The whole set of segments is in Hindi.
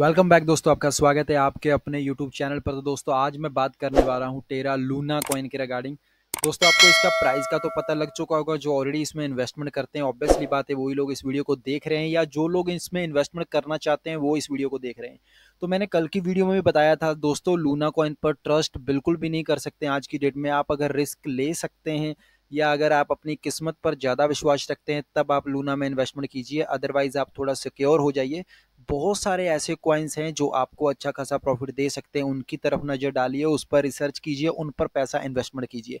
वेलकम बैक दोस्तों आपका स्वागत है आपके अपने यूट्यूब चैनल पर तो दोस्तों आज मैं बात करने वाला हूँ टेरा लूना कॉइन के रिगार्डिंग दोस्तों आपको इसका प्राइस का तो पता लग चुका होगा जो ऑलरेडी इसमें इन्वेस्टमेंट करते हैं ऑब्वियसली बात है वही लोग इस वीडियो को देख रहे हैं या जो लोग इसमें इन्वेस्टमेंट करना चाहते हैं वो इस वीडियो को देख रहे हैं तो मैंने कल की वीडियो में भी बताया था दोस्तों लूना कॉइन पर ट्रस्ट बिल्कुल भी नहीं कर सकते आज की डेट में आप अगर रिस्क ले सकते हैं या अगर आप अपनी किस्मत पर ज़्यादा विश्वास रखते हैं तब आप लूना में इन्वेस्टमेंट कीजिए अदरवाइज़ आप थोड़ा सिक्योर हो जाइए बहुत सारे ऐसे कॉइन्स हैं जो आपको अच्छा खासा प्रॉफिट दे सकते हैं उनकी तरफ नज़र डालिए उस पर रिसर्च कीजिए उन पर पैसा इन्वेस्टमेंट कीजिए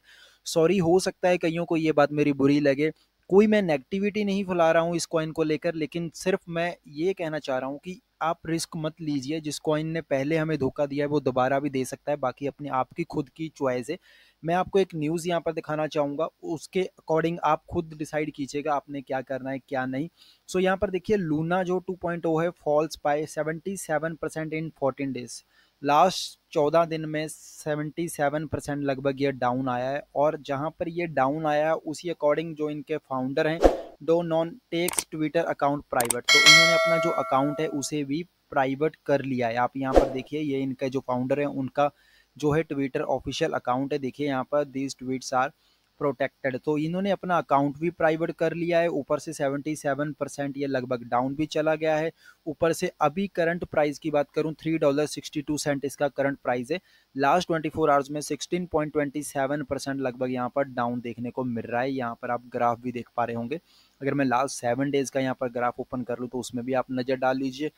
सॉरी हो सकता है कईयों को ये बात मेरी बुरी लगे कोई मैं नेगेटिविटी नहीं फैला रहा हूँ इस कॉइन को लेकर लेकिन सिर्फ मैं ये कहना चाह रहा हूँ कि आप रिस्क मत लीजिए जिस कॉइन ने पहले हमें धोखा दिया है वो दोबारा भी दे सकता है बाकी अपनी आपकी खुद की चॉइस है मैं आपको एक न्यूज़ यहाँ पर दिखाना चाहूँगा उसके अकॉर्डिंग आप खुद डिसाइड कीजिएगा आपने क्या करना है क्या नहीं सो so, यहाँ पर देखिए लूना जो 2.0 है falls by 77 percent in 14 days last चौदह दिन में सेवेंटी सेवन परसेंट लगभग ये डाउन आया है और जहाँ पर ये डाउन आया है उसी अकॉर्डिंग जो इनके फाउंडर हैं Do Kwon takes Twitter account private तो इन्होंने अपना जो अकाउंट है उसे भी प्राइवेट कर लिया है आप यहाँ पर देखिए ये इनके जो फाउंडर हैं उनका जो है ट्विटर ऑफिशियल अकाउंट है देखिए यहाँ पर दीज ट्वीट्स आर प्रोटेक्टेड तो इन्होंने अपना अकाउंट भी प्राइवेट कर लिया है ऊपर से 77 परसेंट ये लगभग डाउन भी चला गया है ऊपर से अभी करंट प्राइस की बात करूं three dollar sixty two cent इसका करंट प्राइस है लास्ट 24 आवर्स में 16.27 परसेंट लगभग यहाँ पर डाउन देखने को मिल रहा है यहाँ पर आप ग्राफ भी देख पा रहे होंगे अगर मैं लास्ट सेवन डेज़ का यहाँ पर ग्राफ ओपन कर लूँ तो उसमें भी आप नज़र डाल लीजिए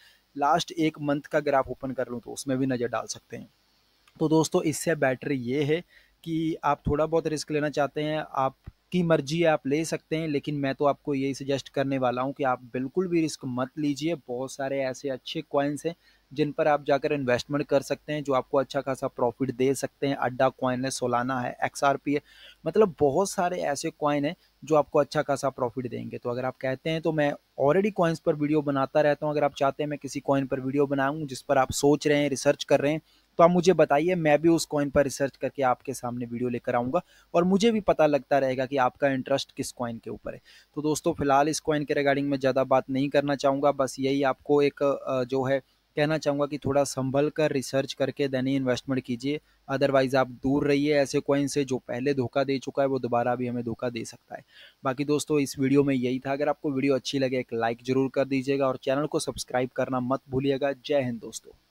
लास्ट एक मंथ का ग्राफ ओपन कर लूँ तो उसमें भी नज़र डाल सकते हैं तो दोस्तों इससे बेटर ये है कि आप थोड़ा बहुत रिस्क लेना चाहते हैं आपकी मर्जी है आप ले सकते हैं लेकिन मैं तो आपको यही सजेस्ट करने वाला हूँ कि आप बिल्कुल भी रिस्क मत लीजिए बहुत सारे ऐसे अच्छे कॉइन्स हैं जिन पर आप जाकर इन्वेस्टमेंट कर सकते हैं जो आपको अच्छा खासा प्रॉफिट दे सकते हैं अड्डा कॉइन है सोलाना है एक्स आर पी है मतलब बहुत सारे ऐसे कॉइन हैं जो आपको अच्छा खासा प्रॉफिट देंगे तो अगर आप कहते हैं तो मैं ऑलरेडी कॉइन्स पर वीडियो बनाता रहता हूँ अगर आप चाहते हैं मैं किसी कॉइन पर वीडियो बनाऊँ जिस पर आप सोच रहे हैं रिसर्च कर रहे हैं तो आप मुझे बताइए मैं भी उस कॉइन पर रिसर्च करके आपके सामने वीडियो लेकर आऊँगा और मुझे भी पता लगता रहेगा कि आपका इंटरेस्ट किस कॉइन के ऊपर है तो दोस्तों फिलहाल इस कॉइन के रिगार्डिंग में ज़्यादा बात नहीं करना चाहूँगा बस यही आपको एक जो है कहना चाहूँगा कि थोड़ा संभल कर रिसर्च करके देने इन्वेस्टमेंट कीजिए अदरवाइज़ आप दूर रहिए ऐसे कॉइन से जो पहले धोखा दे चुका है वो दोबारा भी हमें धोखा दे सकता है बाकी दोस्तों इस वीडियो में यही था अगर आपको वीडियो अच्छी लगे एक लाइक ज़रूर कर दीजिएगा और चैनल को सब्सक्राइब करना मत भूलिएगा जय हिंद दोस्तों